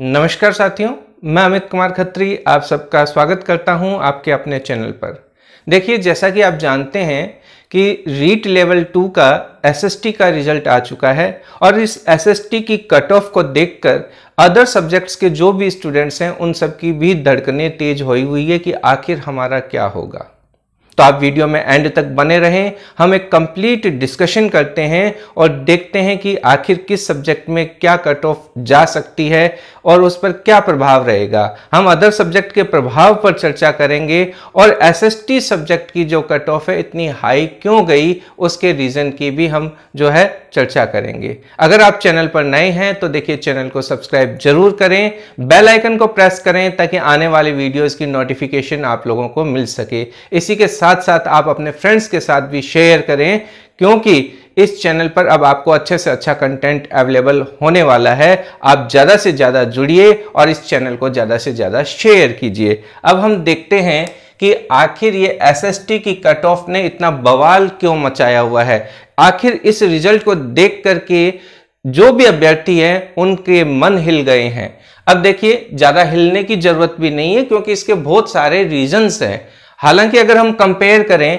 नमस्कार साथियों मैं अमित कुमार खत्री आप सबका स्वागत करता हूं आपके अपने चैनल पर देखिए जैसा कि आप जानते हैं कि रीट लेवल टू का एसएसटी का रिजल्ट आ चुका है और इस एसएसटी की कट ऑफ को देखकर अदर सब्जेक्ट्स के जो भी स्टूडेंट्स हैं उन सब की भी धड़कने तेज हुई हुई है कि आखिर हमारा क्या होगा तो आप वीडियो में एंड तक बने रहें हम एक कंप्लीट डिस्कशन करते हैं और देखते हैं कि आखिर किस सब्जेक्ट में क्या कट ऑफ जा सकती है और उस पर क्या प्रभाव रहेगा हम अदर सब्जेक्ट के प्रभाव पर चर्चा करेंगे और टी सब्जेक्ट की जो कट ऑफ है इतनी हाई क्यों गई उसके रीज़न की भी हम जो है चर्चा करेंगे अगर आप चैनल पर नए हैं तो देखिए चैनल को सब्सक्राइब जरूर करें बेल आइकन को प्रेस करें ताकि आने वाले वीडियोस की नोटिफिकेशन आप लोगों को मिल सके इसी के साथ साथ आप अपने फ्रेंड्स के साथ भी शेयर करें क्योंकि इस चैनल पर अब आपको अच्छे से अच्छा कंटेंट अवेलेबल होने वाला है आप ज़्यादा से ज़्यादा जुड़िए और इस चैनल को ज़्यादा से ज़्यादा शेयर कीजिए अब हम देखते हैं कि आखिर ये एसएसटी की कट ऑफ ने इतना बवाल क्यों मचाया हुआ है आखिर इस रिजल्ट को देख करके जो भी अभ्यर्थी हैं उनके मन हिल गए हैं अब देखिए ज़्यादा हिलने की जरूरत भी नहीं है क्योंकि इसके बहुत सारे रीजंस हैं हालांकि अगर हम कंपेयर करें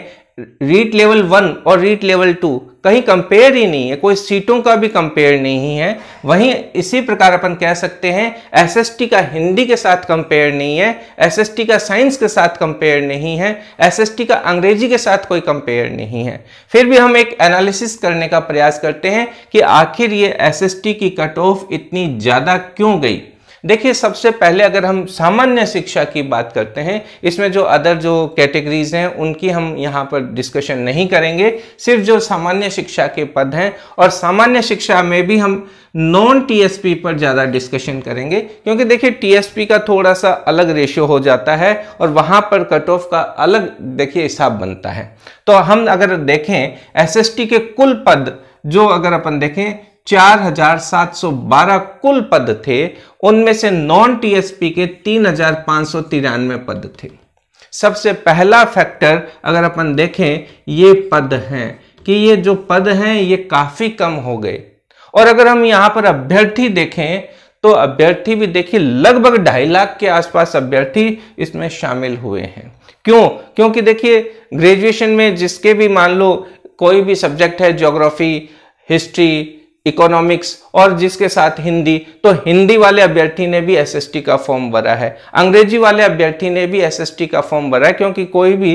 रीट लेवल वन और रीट लेवल टू कहीं कंपेयर ही नहीं है कोई सीटों का भी कंपेयर नहीं है वहीं इसी प्रकार अपन कह सकते हैं एसएसटी का हिंदी के साथ कंपेयर नहीं है एसएसटी का साइंस के साथ कंपेयर नहीं है एसएसटी का अंग्रेजी के साथ कोई कंपेयर नहीं है फिर भी हम एक एनालिसिस करने का प्रयास करते हैं कि आखिर ये एसएसटी की कट ऑफ इतनी ज़्यादा क्यों गई देखिए सबसे पहले अगर हम सामान्य शिक्षा की बात करते हैं इसमें जो अदर जो कैटेगरीज हैं उनकी हम यहाँ पर डिस्कशन नहीं करेंगे सिर्फ जो सामान्य शिक्षा के पद हैं और सामान्य शिक्षा में भी हम नॉन टीएसपी पर ज़्यादा डिस्कशन करेंगे क्योंकि देखिए टीएसपी का थोड़ा सा अलग रेशियो हो जाता है और वहाँ पर कट ऑफ का अलग देखिए हिसाब बनता है तो हम अगर देखें एसएसटी के कुल पद जो अगर अपन देखें 4,712 कुल पद थे उनमें से नॉन टीएसपी के तीन पद थे सबसे पहला फैक्टर अगर अपन देखें ये पद हैं कि ये जो पद हैं ये काफी कम हो गए और अगर हम यहां पर अभ्यर्थी देखें तो अभ्यर्थी भी देखिए लगभग ढाई लाख के आसपास अभ्यर्थी इसमें शामिल हुए हैं क्यों क्योंकि देखिए ग्रेजुएशन में जिसके भी मान लो कोई भी सब्जेक्ट है ज्योग्राफी हिस्ट्री इकोनॉमिक्स और जिसके साथ हिंदी तो हिंदी वाले अभ्यर्थी ने भी एसएसटी का फॉर्म भरा है अंग्रेजी वाले अभ्यर्थी ने भी एसएसटी का फॉर्म भरा है क्योंकि कोई भी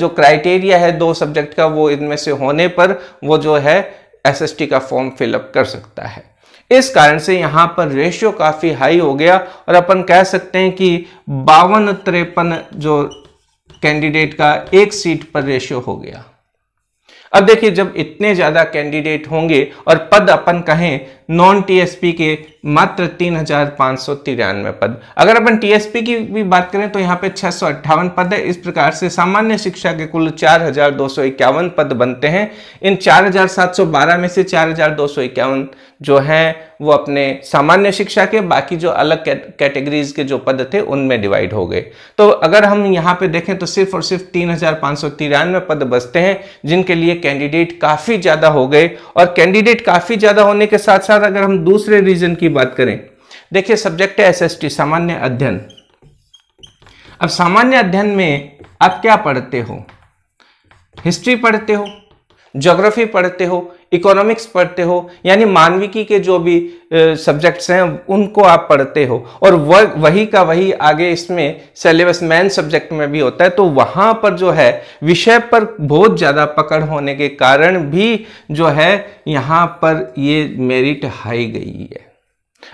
जो क्राइटेरिया है दो सब्जेक्ट का वो इनमें से होने पर वो जो है एसएसटी का फॉर्म फिलअप कर सकता है इस कारण से यहाँ पर रेशियो काफ़ी हाई हो गया और अपन कह सकते हैं कि बावन तिरपन जो कैंडिडेट का एक सीट पर रेशियो हो गया अब देखिए जब इतने ज़्यादा कैंडिडेट होंगे और पद अपन कहें नॉन टीएसपी के मात्र तीन हजार पाँच सौ तिरानवे पद अगर अपन टीएसपी की भी बात करें तो यहाँ पे छह सौ अट्ठावन पद है इस प्रकार से सामान्य शिक्षा के कुल चार हजार दो सौ इक्यावन पद बनते हैं इन चार हजार सात सौ बारह में से चार हजार दो सौ इक्यावन जो हैं वो अपने सामान्य शिक्षा के बाकी जो अलग कैटेगरीज के जो पद थे उनमें डिवाइड हो गए तो अगर हम यहाँ पे देखें तो सिर्फ और सिर्फ तीन हजार पांच सौ तिरानवे पद बचते हैं जिनके लिए कैंडिडेट काफ़ी ज़्यादा हो गए और कैंडिडेट काफ़ी ज़्यादा होने के साथ साथ अगर हम दूसरे रीजन की बात करें देखिए सब्जेक्ट है एसएसटी सामान्य अध्ययन अब सामान्य अध्ययन में आप क्या पढ़ते हो हिस्ट्री पढ़ते हो ज्योग्राफी पढ़ते हो इकोनॉमिक्स पढ़ते हो यानी मानविकी के जो भी सब्जेक्ट्स हैं उनको आप पढ़ते हो और वह वही का वही आगे इसमें सिलेबस मैन सब्जेक्ट में भी होता है तो वहाँ पर जो है विषय पर बहुत ज़्यादा पकड़ होने के कारण भी जो है यहाँ पर ये मेरिट हाई गई है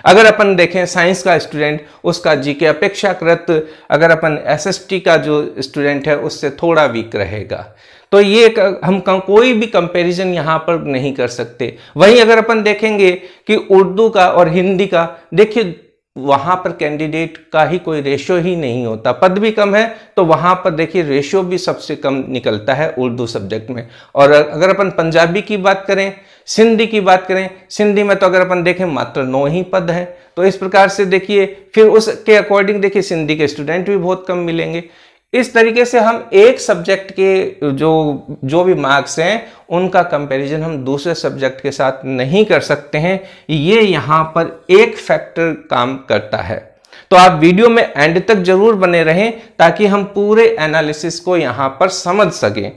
अगर अपन देखें साइंस का स्टूडेंट उसका जीके अपेक्षाकृत अगर अपन एसएसटी का जो स्टूडेंट है उससे थोड़ा वीक रहेगा तो ये हम कोई भी कंपैरिजन यहाँ पर नहीं कर सकते वहीं अगर अपन देखेंगे कि उर्दू का और हिंदी का देखिए वहां पर कैंडिडेट का ही कोई रेशो ही नहीं होता पद भी कम है तो वहां पर देखिए रेशो भी सबसे कम निकलता है उर्दू सब्जेक्ट में और अगर अपन पंजाबी की बात करें सिंधी की बात करें सिंधी में तो अगर अपन देखें मात्र नौ ही पद हैं तो इस प्रकार से देखिए फिर उसके अकॉर्डिंग देखिए सिंधी के स्टूडेंट भी बहुत कम मिलेंगे इस तरीके से हम एक सब्जेक्ट के जो जो भी मार्क्स हैं उनका कंपैरिजन हम दूसरे सब्जेक्ट के साथ नहीं कर सकते हैं ये यहाँ पर एक फैक्टर काम करता है तो आप वीडियो में एंड तक जरूर बने रहें ताकि हम पूरे एनालिसिस को यहाँ पर समझ सकें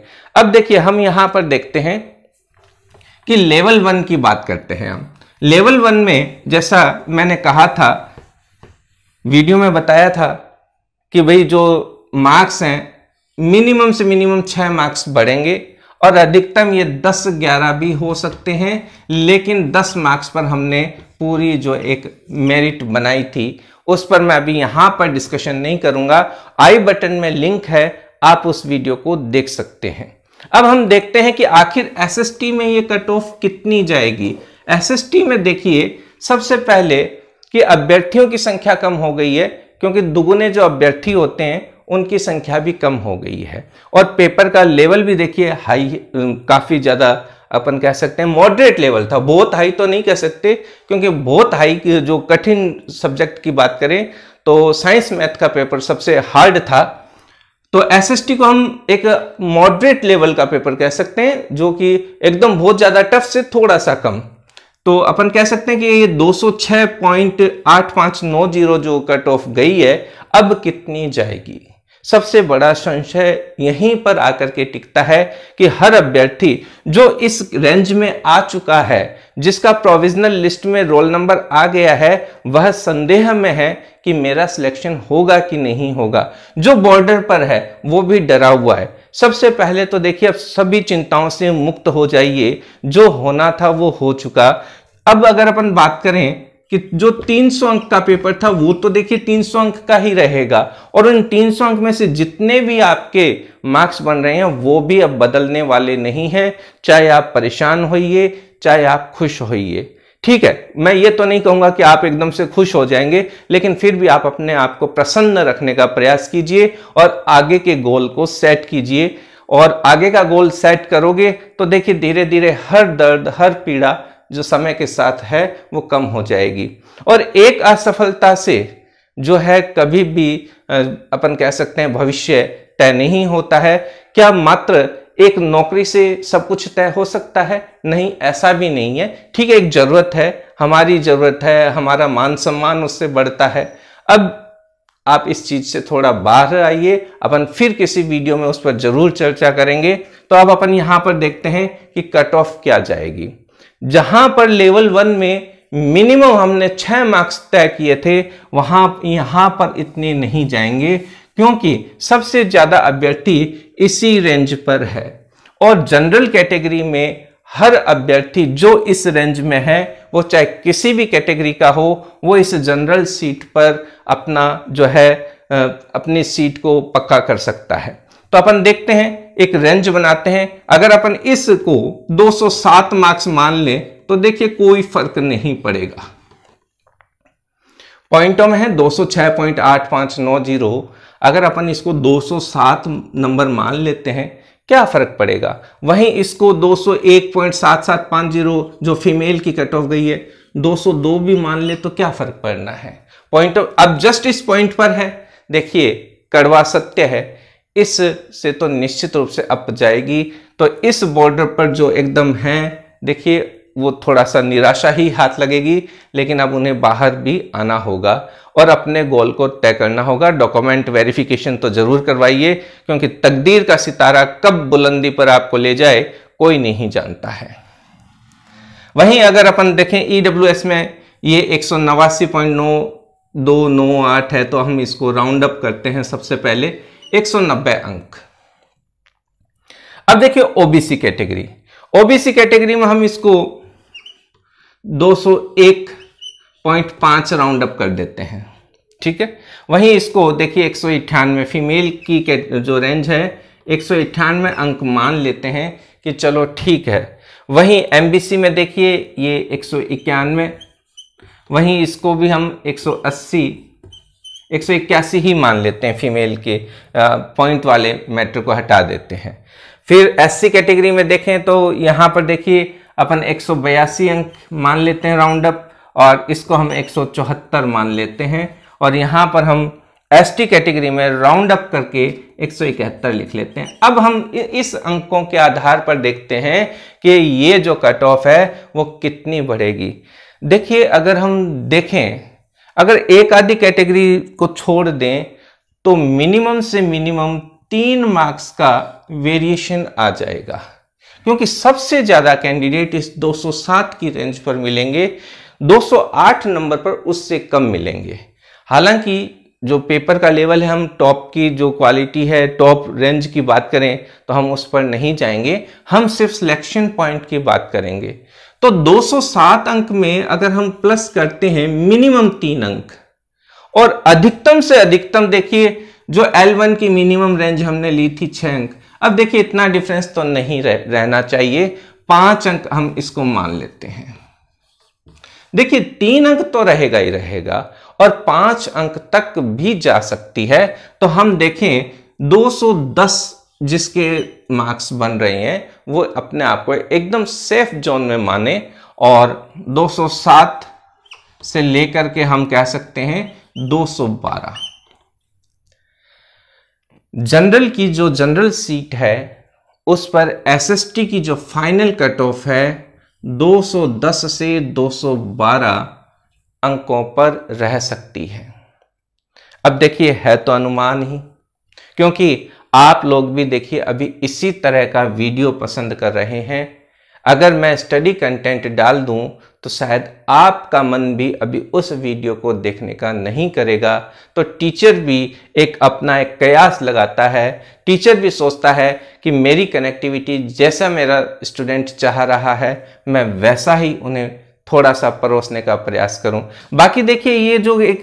अब देखिए हम यहाँ पर देखते हैं कि लेवल वन की बात करते हैं हम लेवल वन में जैसा मैंने कहा था वीडियो में बताया था कि भाई जो मार्क्स हैं मिनिमम से मिनिमम छः मार्क्स बढ़ेंगे और अधिकतम ये दस ग्यारह भी हो सकते हैं लेकिन दस मार्क्स पर हमने पूरी जो एक मेरिट बनाई थी उस पर मैं अभी यहाँ पर डिस्कशन नहीं करूँगा आई बटन में लिंक है आप उस वीडियो को देख सकते हैं अब हम देखते हैं कि आखिर एसएसटी में ये कट ऑफ कितनी जाएगी एसएसटी में देखिए सबसे पहले कि अभ्यर्थियों की संख्या कम हो गई है क्योंकि दुगुने जो अभ्यर्थी होते हैं उनकी संख्या भी कम हो गई है और पेपर का लेवल भी देखिए हाई काफ़ी ज़्यादा अपन कह सकते हैं मॉडरेट लेवल था बहुत हाई तो नहीं कह सकते क्योंकि बहुत हाई जो कठिन सब्जेक्ट की बात करें तो साइंस मैथ का पेपर सबसे हार्ड था तो एस को हम एक मॉडरेट लेवल का पेपर कह सकते हैं जो कि एकदम बहुत ज़्यादा टफ से थोड़ा सा कम तो अपन कह सकते हैं कि ये 206.8590 जो कट ऑफ गई है अब कितनी जाएगी सबसे बड़ा संशय यहीं पर आकर के टिकता है कि हर अभ्यर्थी जो इस रेंज में आ चुका है जिसका प्रोविजनल लिस्ट में रोल नंबर आ गया है वह संदेह में है कि मेरा सिलेक्शन होगा कि नहीं होगा जो बॉर्डर पर है वो भी डरा हुआ है सबसे पहले तो देखिए अब सभी चिंताओं से मुक्त हो जाइए जो होना था वो हो चुका अब अगर अपन बात करें कि जो 300 अंक का पेपर था वो तो देखिए 300 अंक का ही रहेगा और उन 300 अंक में से जितने भी आपके मार्क्स बन रहे हैं वो भी अब बदलने वाले नहीं हैं चाहे आप परेशान होइए चाहे आप खुश होइए ठीक है मैं ये तो नहीं कहूंगा कि आप एकदम से खुश हो जाएंगे लेकिन फिर भी आप अपने आप को प्रसन्न रखने का प्रयास कीजिए और आगे के गोल को सेट कीजिए और आगे का गोल सेट करोगे तो देखिए धीरे धीरे हर दर्द हर पीड़ा जो समय के साथ है वो कम हो जाएगी और एक असफलता से जो है कभी भी अपन कह सकते हैं भविष्य तय नहीं होता है क्या मात्र एक नौकरी से सब कुछ तय हो सकता है नहीं ऐसा भी नहीं है ठीक है एक जरूरत है हमारी जरूरत है हमारा मान सम्मान उससे बढ़ता है अब आप इस चीज से थोड़ा बाहर आइए अपन फिर किसी वीडियो में उस पर जरूर चर्चा करेंगे तो अब अपन यहां पर देखते हैं कि कट ऑफ क्या जाएगी जहां पर लेवल वन में मिनिमम हमने छह मार्क्स तय किए थे वहां यहां पर इतने नहीं जाएंगे क्योंकि सबसे ज्यादा अभ्यर्थी इसी रेंज पर है और जनरल कैटेगरी में हर अभ्यर्थी जो इस रेंज में है वो चाहे किसी भी कैटेगरी का हो वो इस जनरल सीट पर अपना जो है अपनी सीट को पक्का कर सकता है तो अपन देखते हैं एक रेंज बनाते हैं अगर अपन इसको 207 मार्क्स मान ले तो देखिए कोई फर्क नहीं पड़ेगा पॉइंटों में है 206.8590 अगर अपन इसको 207 नंबर मान लेते हैं क्या फर्क पड़ेगा वहीं इसको 201.7750 जो फीमेल की कट ऑफ गई है 202 भी मान ले तो क्या फर्क पड़ना है पॉइंट अब जस्ट इस पॉइंट पर है देखिए कड़वा सत्य है इस से तो निश्चित रूप से अप जाएगी तो इस बॉर्डर पर जो एकदम हैं देखिए वो थोड़ा सा निराशा ही हाथ लगेगी लेकिन अब उन्हें बाहर भी आना होगा और अपने गोल को तय करना होगा डॉक्यूमेंट वेरिफिकेशन तो ज़रूर करवाइए क्योंकि तकदीर का सितारा कब बुलंदी पर आपको ले जाए कोई नहीं जानता है वहीं अगर अपन देखें ई e में ये एक सौ नवासी पॉइंट दो आठ है तो हम इसको राउंड अप करते हैं सबसे पहले 190 अंक अब देखिए ओबीसी कैटेगरी ओबीसी कैटेगरी में हम इसको 201.5 राउंड अप कर देते हैं ठीक है वहीं इसको देखिए एक सौ फीमेल की जो रेंज है एक सौ अंक मान लेते हैं कि चलो ठीक है वहीं एमबीसी में देखिए ये एक सौ वहीं इसको भी हम 180 इक्यासी ही मान लेते हैं फीमेल के पॉइंट वाले मैटर को हटा देते हैं फिर एससी कैटेगरी में देखें तो यहाँ पर देखिए अपन एक अंक मान लेते हैं राउंड अप और इसको हम चौहत्तर मान लेते हैं और यहाँ पर हम एस टी कैटेगरी में राउंड अप करके इकहत्तर लिख लेते हैं अब हम इस अंकों के आधार पर देखते हैं कि ये जो कट ऑफ है वो कितनी बढ़ेगी देखिए अगर हम देखें अगर एक आधी कैटेगरी को छोड़ दें तो मिनिमम से मिनिमम तीन मार्क्स का वेरिएशन आ जाएगा क्योंकि सबसे ज़्यादा कैंडिडेट इस 207 की रेंज पर मिलेंगे 208 नंबर पर उससे कम मिलेंगे हालांकि जो पेपर का लेवल है हम टॉप की जो क्वालिटी है टॉप रेंज की बात करें तो हम उस पर नहीं जाएंगे हम सिर्फ सिलेक्शन पॉइंट की बात करेंगे तो 207 अंक में अगर हम प्लस करते हैं मिनिमम तीन अंक और अधिकतम से अधिकतम देखिए जो L1 की मिनिमम रेंज हमने ली थी छह अंक अब देखिए इतना डिफरेंस तो नहीं रह, रहना चाहिए पांच अंक हम इसको मान लेते हैं देखिए तीन अंक तो रहेगा ही रहेगा और पांच अंक तक भी जा सकती है तो हम देखें 210 जिसके मार्क्स बन रहे हैं वो अपने आप को एकदम सेफ जोन में माने और 207 से लेकर के हम कह सकते हैं 212 जनरल की जो जनरल सीट है उस पर एसएसटी की जो फाइनल कट ऑफ है 210 से 212 अंकों पर रह सकती है अब देखिए है तो अनुमान ही क्योंकि आप लोग भी देखिए अभी इसी तरह का वीडियो पसंद कर रहे हैं अगर मैं स्टडी कंटेंट डाल दूं तो शायद आपका मन भी अभी उस वीडियो को देखने का नहीं करेगा तो टीचर भी एक अपना एक कयास लगाता है टीचर भी सोचता है कि मेरी कनेक्टिविटी जैसा मेरा स्टूडेंट चाह रहा है मैं वैसा ही उन्हें थोड़ा सा परोसने का प्रयास करूं बाकी देखिए ये जो एक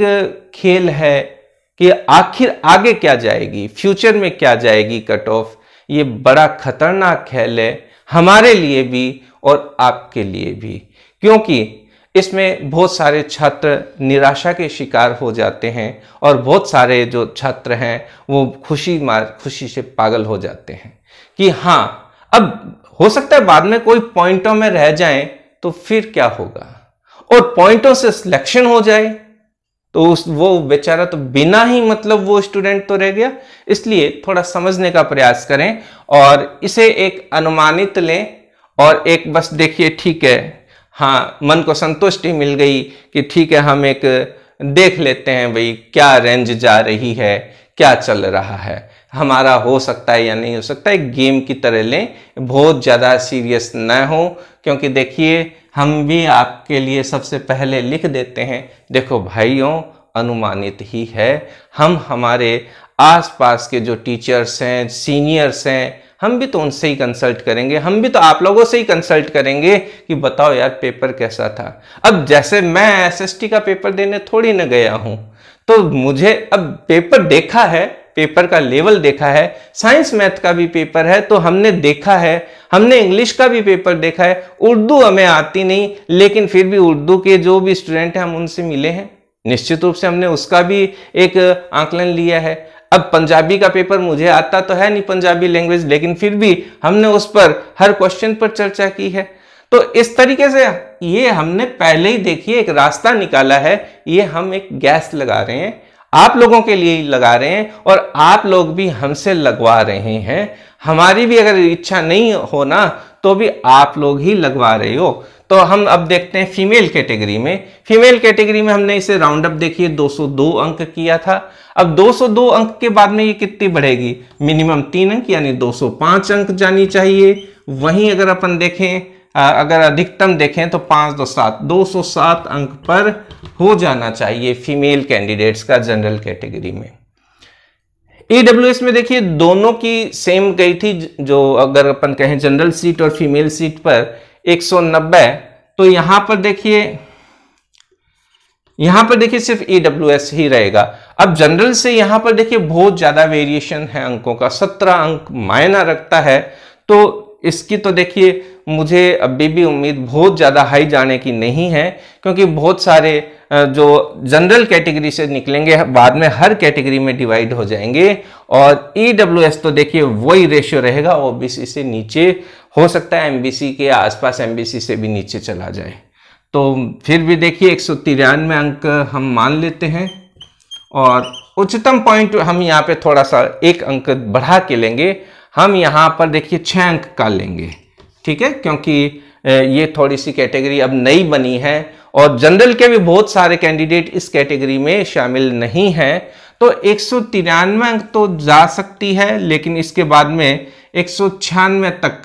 खेल है कि आखिर आगे क्या जाएगी फ्यूचर में क्या जाएगी कट ऑफ ये बड़ा खतरनाक खेल है हमारे लिए भी और आपके लिए भी क्योंकि इसमें बहुत सारे छात्र निराशा के शिकार हो जाते हैं और बहुत सारे जो छात्र हैं वो खुशी मार खुशी से पागल हो जाते हैं कि हाँ अब हो सकता है बाद में कोई पॉइंटों में रह जाएं तो फिर क्या होगा और पॉइंटों से सिलेक्शन हो जाए तो उस वो बेचारा तो बिना ही मतलब वो स्टूडेंट तो रह गया इसलिए थोड़ा समझने का प्रयास करें और इसे एक अनुमानित लें और एक बस देखिए ठीक है हाँ मन को संतुष्टि मिल गई कि ठीक है हम एक देख लेते हैं भाई क्या रेंज जा रही है क्या चल रहा है हमारा हो सकता है या नहीं हो सकता है गेम की तरह लें बहुत ज़्यादा सीरियस न हो क्योंकि देखिए हम भी आपके लिए सबसे पहले लिख देते हैं देखो भाइयों अनुमानित ही है हम हमारे आसपास के जो टीचर्स हैं सीनियर्स हैं हम भी तो उनसे ही कंसल्ट करेंगे हम भी तो आप लोगों से ही कंसल्ट करेंगे कि बताओ यार पेपर कैसा था अब जैसे मैं एसएसटी का पेपर देने थोड़ी ना गया हूँ तो मुझे अब पेपर देखा है पेपर का लेवल देखा है साइंस मैथ का भी पेपर है तो हमने देखा है हमने इंग्लिश का भी पेपर देखा है उर्दू हमें आती नहीं लेकिन फिर भी उर्दू के जो भी स्टूडेंट हैं हम उनसे मिले हैं निश्चित रूप से हमने उसका भी एक आंकलन लिया है अब पंजाबी का पेपर मुझे आता तो है नहीं पंजाबी लैंग्वेज लेकिन फिर भी हमने उस पर हर क्वेश्चन पर चर्चा की है तो इस तरीके से ये हमने पहले ही देखिए एक रास्ता निकाला है ये हम एक गैस लगा रहे हैं आप लोगों के लिए लगा रहे हैं और आप लोग भी हमसे लगवा रहे हैं हमारी भी अगर इच्छा नहीं हो ना तो भी आप लोग ही लगवा रहे हो तो हम अब देखते हैं फीमेल कैटेगरी में फीमेल कैटेगरी में हमने इसे राउंड अप देखिए 202 अंक किया था अब 202 अंक के बाद में ये कितनी बढ़ेगी मिनिमम तीन अंक यानी 205 अंक जानी चाहिए वहीं अगर अपन देखें अगर अधिकतम देखें तो पाँच दो सात दो सौ सात अंक पर हो जाना चाहिए फीमेल कैंडिडेट्स का जनरल कैटेगरी में ईडब्ल्यूएस में देखिए दोनों की सेम गई थी जो अगर अपन कहें जनरल सीट और फीमेल सीट पर 190 तो यहां पर देखिए यहां पर देखिए सिर्फ ईडब्ल्यूएस ही रहेगा अब जनरल से यहां पर देखिए बहुत ज़्यादा वेरिएशन है अंकों का सत्रह अंक मायना रखता है तो इसकी तो देखिए मुझे अभी भी उम्मीद बहुत ज़्यादा हाई जाने की नहीं है क्योंकि बहुत सारे जो जनरल कैटेगरी से निकलेंगे बाद में हर कैटेगरी में डिवाइड हो जाएंगे और ई e तो देखिए वही रेशियो रहेगा ओ से नीचे हो सकता है एम के आसपास एम से भी नीचे चला जाए तो फिर भी देखिए एक अंक हम मान लेते हैं और उच्चतम पॉइंट हम यहाँ पे थोड़ा सा एक अंक बढ़ा के लेंगे हम यहाँ पर देखिए छः अंक का लेंगे ठीक है क्योंकि ये थोड़ी सी कैटेगरी अब नई बनी है और जनरल के भी बहुत सारे कैंडिडेट इस कैटेगरी में शामिल नहीं हैं तो एक अंक तो जा सकती है लेकिन इसके बाद में एक तक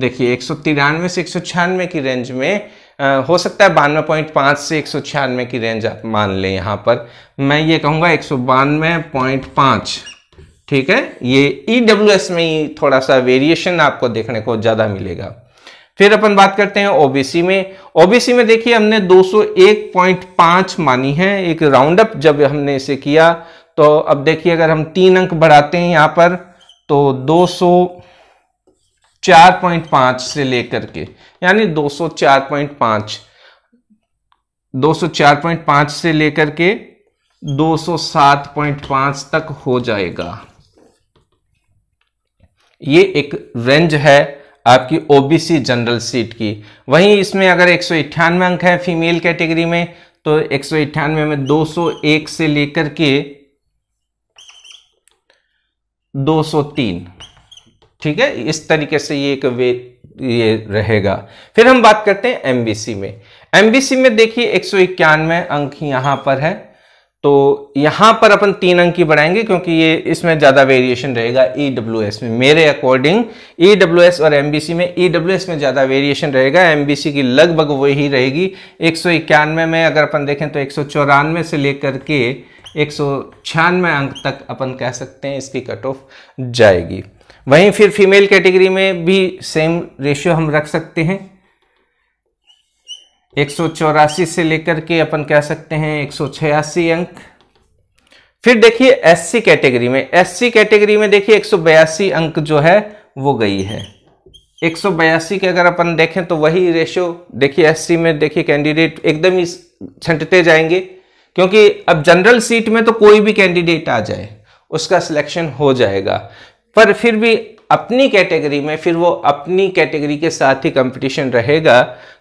देखिए एक से एक की रेंज में आ, हो सकता है बानवे पॉइंट पाँच से एक सौ छियानवे की रेंज आप मान लें यहाँ पर मैं ये कहूँगा एक सौ बानवे पॉइंट पाँच ठीक है ये ई e में ही थोड़ा सा वेरिएशन आपको देखने को ज़्यादा मिलेगा फिर अपन बात करते हैं ओबीसी में ओबीसी में देखिए हमने 201.5 मानी है एक राउंड अप जब हमने इसे किया तो अब देखिए अगर हम तीन अंक बढ़ाते हैं यहां पर तो 204.5 से लेकर के यानी 204.5 204.5 से लेकर के 207.5 तक हो जाएगा ये एक रेंज है आपकी ओबीसी जनरल सीट की वहीं इसमें अगर एक अंक है फीमेल कैटेगरी में तो एक में 201 से लेकर के 203 ठीक है इस तरीके से ये एक वे ये रहेगा फिर हम बात करते हैं एमबीसी में एमबीसी में देखिए एक अंक यहां पर है तो यहाँ पर अपन तीन अंक ही बढ़ाएंगे क्योंकि ये इसमें ज़्यादा वेरिएशन रहेगा ई डब्ल्यू एस में मेरे अकॉर्डिंग ई डब्ल्यू एस और एम बी सी में ई डब्ल्यू एस में ज़्यादा वेरिएशन रहेगा एम बी सी की लगभग वही रहेगी एक सौ इक्यानवे में अगर अपन देखें तो एक सौ चौरानवे से लेकर के एक सौ छियानवे अंक तक अपन कह सकते हैं इसकी कट ऑफ जाएगी वहीं फिर फीमेल कैटेगरी में भी सेम रेशियो हम रख सकते हैं एक से लेकर के अपन कह सकते हैं एक अंक फिर देखिए एससी कैटेगरी में एससी कैटेगरी में देखिए एक अंक जो है वो गई है एक के अगर अपन देखें तो वही रेशियो देखिए एससी में देखिए कैंडिडेट एकदम ही छंटते जाएंगे क्योंकि अब जनरल सीट में तो कोई भी कैंडिडेट आ जाए उसका सिलेक्शन हो जाएगा पर फिर भी अपनी कैटेगरी में फिर वो अपनी कैटेगरी के साथ ही कंपटीशन रहेगा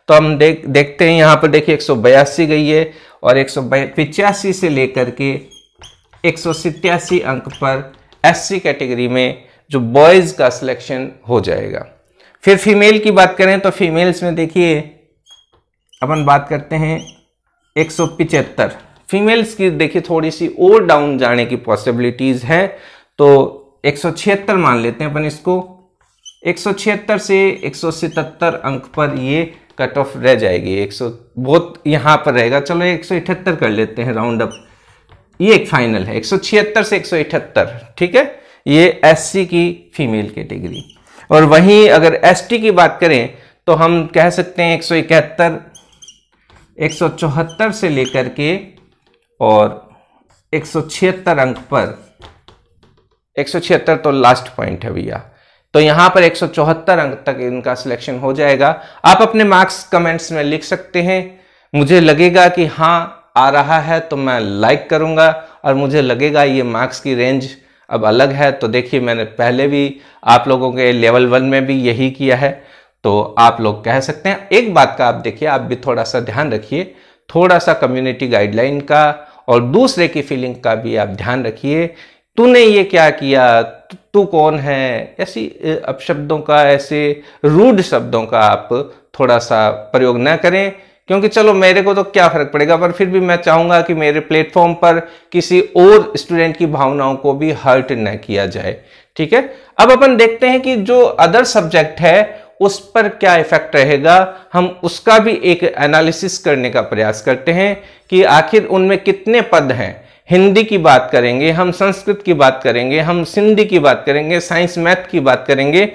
तो हम देख देखते हैं यहाँ पर देखिए एक गई है और एक पिचासी से लेकर के एक अंक पर एस कैटेगरी में जो बॉयज़ का सिलेक्शन हो जाएगा फिर फीमेल की बात करें तो फीमेल्स में देखिए अपन बात करते हैं एक फीमेल्स की देखिए थोड़ी सी और डाउन जाने की पॉसिबिलिटीज़ है तो एक मान लेते हैं अपन इसको एक से एक अंक पर ये कट ऑफ रह जाएगी 100 बहुत यहाँ पर रहेगा चलो 178 कर लेते हैं राउंड अप ये एक फाइनल है 176 से 178 ठीक है ये एससी की फीमेल कैटेगरी और वहीं अगर एसटी की बात करें तो हम कह सकते हैं 171 174 से लेकर के और 176 अंक पर 176 तो लास्ट पॉइंट है भैया तो यहां पर एक अंक तक इनका सिलेक्शन हो जाएगा आप अपने मार्क्स कमेंट्स में लिख सकते हैं मुझे लगेगा कि हाँ आ रहा है तो मैं लाइक करूंगा और मुझे लगेगा ये मार्क्स की रेंज अब अलग है तो देखिए मैंने पहले भी आप लोगों के लेवल वन में भी यही किया है तो आप लोग कह सकते हैं एक बात का आप देखिए आप भी थोड़ा सा ध्यान रखिए थोड़ा सा कम्युनिटी गाइडलाइन का और दूसरे की फीलिंग का भी आप ध्यान रखिए तूने ये क्या किया तू कौन है ऐसी अपशब्दों का ऐसे रूड शब्दों का आप थोड़ा सा प्रयोग ना करें क्योंकि चलो मेरे को तो क्या फर्क पड़ेगा पर फिर भी मैं चाहूंगा कि मेरे प्लेटफॉर्म पर किसी और स्टूडेंट की भावनाओं को भी हर्ट न किया जाए ठीक है अब अपन देखते हैं कि जो अदर सब्जेक्ट है उस पर क्या इफेक्ट रहेगा हम उसका भी एक एनालिसिस करने का प्रयास करते हैं कि आखिर उनमें कितने पद हैं हिंदी की बात करेंगे हम संस्कृत की बात करेंगे हम सिंधी की बात करेंगे साइंस मैथ की बात करेंगे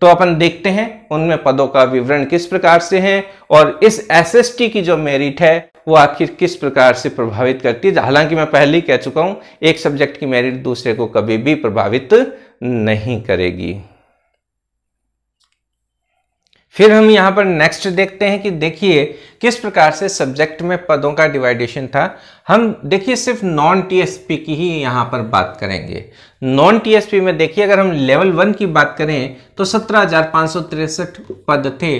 तो अपन देखते हैं उनमें पदों का विवरण किस प्रकार से है और इस एसएसटी की जो मेरिट है वो आखिर किस प्रकार से प्रभावित करती है हालांकि मैं पहले ही कह चुका हूं एक सब्जेक्ट की मेरिट दूसरे को कभी भी प्रभावित नहीं करेगी फिर हम यहाँ पर नेक्स्ट देखते हैं कि देखिए किस प्रकार से सब्जेक्ट में पदों का डिवाइडेशन था हम देखिए सिर्फ नॉन टीएसपी की ही यहाँ पर बात करेंगे नॉन टीएसपी में देखिए अगर हम लेवल वन की बात करें तो सत्रह पद थे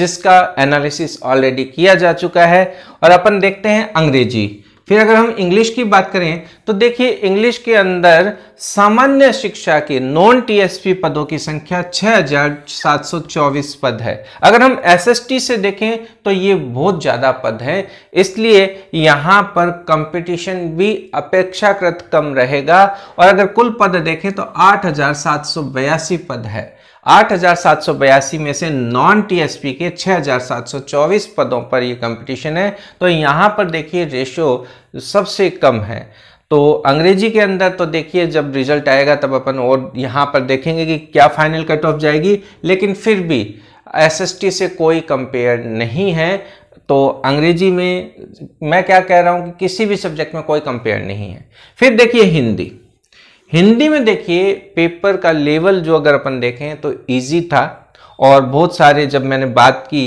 जिसका एनालिसिस ऑलरेडी किया जा चुका है और अपन देखते हैं अंग्रेजी फिर अगर हम इंग्लिश की बात करें तो देखिए इंग्लिश के अंदर सामान्य शिक्षा के नॉन टीएसपी पदों की संख्या 6,724 पद है अगर हम एसएसटी से देखें तो ये बहुत ज़्यादा पद है इसलिए यहाँ पर कंपटीशन भी अपेक्षाकृत कम रहेगा और अगर कुल पद देखें तो आठ पद है 8,782 में से नॉन टीएसपी के 6,724 पदों पर ये कंपटीशन है तो यहाँ पर देखिए रेशो सबसे कम है तो अंग्रेजी के अंदर तो देखिए जब रिजल्ट आएगा तब अपन और यहाँ पर देखेंगे कि क्या फाइनल कट ऑफ जाएगी लेकिन फिर भी एसएसटी से कोई कंपेयर नहीं है तो अंग्रेजी में मैं क्या कह रहा हूँ कि किसी भी सब्जेक्ट में कोई कंपेयर नहीं है फिर देखिए हिंदी हिंदी में देखिए पेपर का लेवल जो अगर अपन देखें तो इजी था और बहुत सारे जब मैंने बात की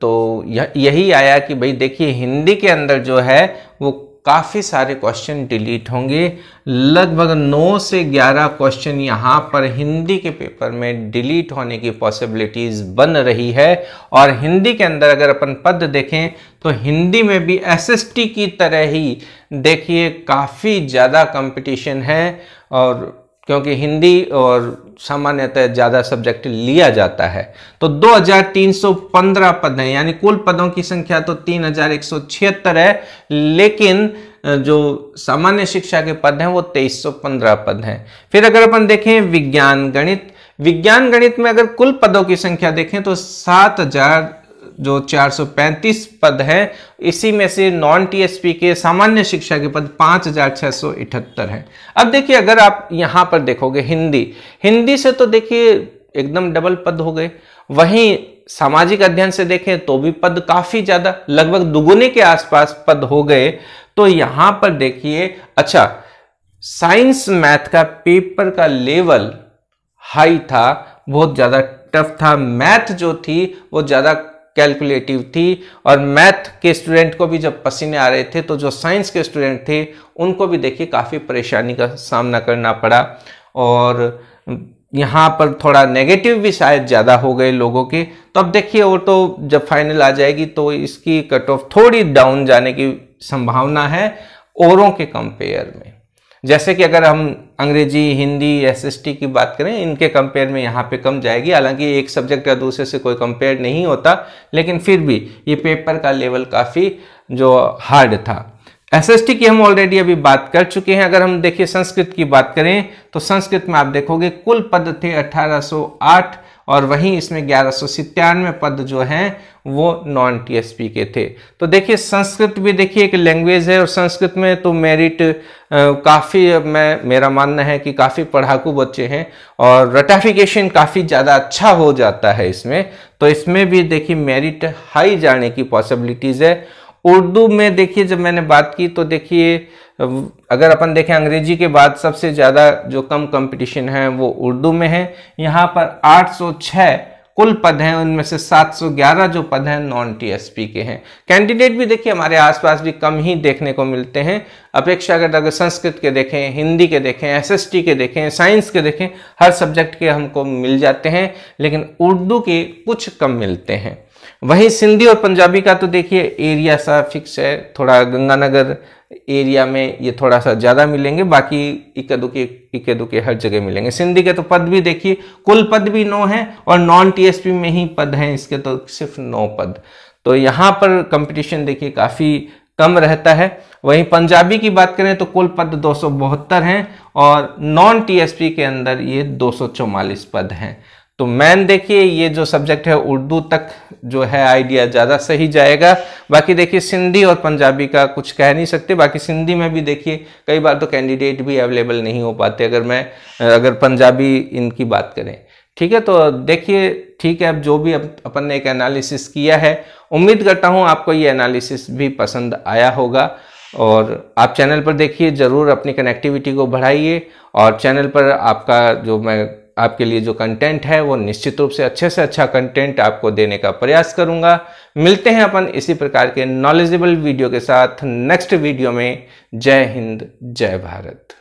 तो यही आया कि भाई देखिए हिंदी के अंदर जो है वो काफ़ी सारे क्वेश्चन डिलीट होंगे लगभग 9 से 11 क्वेश्चन यहाँ पर हिंदी के पेपर में डिलीट होने की पॉसिबिलिटीज़ बन रही है और हिंदी के अंदर अगर अपन पद देखें तो हिंदी में भी टी की तरह ही देखिए काफ़ी ज़्यादा कंपटीशन है और क्योंकि हिंदी और सामान्यतः ज़्यादा सब्जेक्ट लिया जाता है तो 2315 पद हैं यानी कुल पदों की संख्या तो तीन है लेकिन जो सामान्य शिक्षा के पद हैं वो 2315 पद हैं फिर अगर अपन देखें विज्ञान गणित विज्ञान गणित में अगर कुल पदों की संख्या देखें तो सात हजार जो 435 पद हैं इसी में से नॉन टीएसपी के सामान्य शिक्षा के पद इटहत्तर हैं अब देखिए अगर आप यहाँ पर देखोगे हिंदी हिंदी से तो देखिए एकदम डबल पद हो गए वहीं सामाजिक अध्ययन से देखें तो भी पद काफी ज्यादा लगभग दुगुने के आसपास पद हो गए तो यहाँ पर देखिए अच्छा साइंस मैथ का पेपर का लेवल हाई था बहुत ज़्यादा टफ था मैथ जो थी वो ज़्यादा कैलकुलेटिव थी और मैथ के स्टूडेंट को भी जब पसीने आ रहे थे तो जो साइंस के स्टूडेंट थे उनको भी देखिए काफ़ी परेशानी का सामना करना पड़ा और यहाँ पर थोड़ा नेगेटिव भी शायद ज़्यादा हो गए लोगों के तो अब देखिए वो तो जब फाइनल आ जाएगी तो इसकी कट ऑफ थोड़ी डाउन जाने की संभावना है औरों के कंपेयर में जैसे कि अगर हम अंग्रेजी हिंदी टी की बात करें इनके कंपेयर में यहाँ पे कम जाएगी हालांकि एक सब्जेक्ट या दूसरे से कोई कंपेयर नहीं होता लेकिन फिर भी ये पेपर का लेवल काफ़ी जो हार्ड था टी की हम ऑलरेडी अभी बात कर चुके हैं अगर हम देखिए संस्कृत की बात करें तो संस्कृत में आप देखोगे कुल पद थे आठ और वहीं इसमें ग्यारह सौ सितानवे पद जो हैं वो नॉन टीएसपी के थे तो देखिए संस्कृत भी देखिए एक लैंग्वेज है और संस्कृत में तो मेरिट काफ़ी मैं मेरा मानना है कि काफ़ी पढ़ाकू बच्चे हैं और रटाफिकेशन काफ़ी ज़्यादा अच्छा हो जाता है इसमें तो इसमें भी देखिए मेरिट हाई जाने की पॉसिबिलिटीज़ है उर्दू में देखिए जब मैंने बात की तो देखिए अगर अपन देखें अंग्रेजी के बाद सबसे ज़्यादा जो कम कंपटीशन है वो उर्दू में है यहाँ पर 806 कुल पद हैं उनमें से 711 जो पद हैं नॉन टीएसपी के हैं कैंडिडेट भी देखिए हमारे आसपास भी कम ही देखने को मिलते हैं अपेक्षा अगर संस्कृत के देखें हिंदी के देखें एसएसटी के देखें साइंस के देखें हर सब्जेक्ट के हमको मिल जाते हैं लेकिन उर्दू के कुछ कम मिलते हैं वहीं सिंधी और पंजाबी का तो देखिए एरिया सा फिक्स है थोड़ा गंगानगर एरिया में ये थोड़ा सा ज़्यादा मिलेंगे बाकी इक्के दुके इक्के दुके हर जगह मिलेंगे सिंधी के तो पद भी देखिए कुल पद भी नौ हैं और नॉन टीएसपी में ही पद हैं इसके तो सिर्फ नौ पद तो यहाँ पर कंपटीशन देखिए काफ़ी कम रहता है वहीं पंजाबी की बात करें तो कुल पद दो हैं और नॉन टीएसपी के अंदर ये दो पद हैं तो मैन देखिए ये जो सब्जेक्ट है उर्दू तक जो है आइडिया ज़्यादा सही जाएगा बाकी देखिए सिंधी और पंजाबी का कुछ कह नहीं सकते बाकी सिंधी में भी देखिए कई बार तो कैंडिडेट भी अवेलेबल नहीं हो पाते अगर मैं अगर पंजाबी इनकी बात करें ठीक है तो देखिए ठीक है अब जो भी अपन ने एक एनालिसिस किया है उम्मीद करता हूँ आपको ये एनालिसिस भी पसंद आया होगा और आप चैनल पर देखिए ज़रूर अपनी कनेक्टिविटी को बढ़ाइए और चैनल पर आपका जो मैं आपके लिए जो कंटेंट है वो निश्चित रूप से अच्छे से अच्छा कंटेंट आपको देने का प्रयास करूंगा मिलते हैं अपन इसी प्रकार के नॉलेजेबल वीडियो के साथ नेक्स्ट वीडियो में जय हिंद जय भारत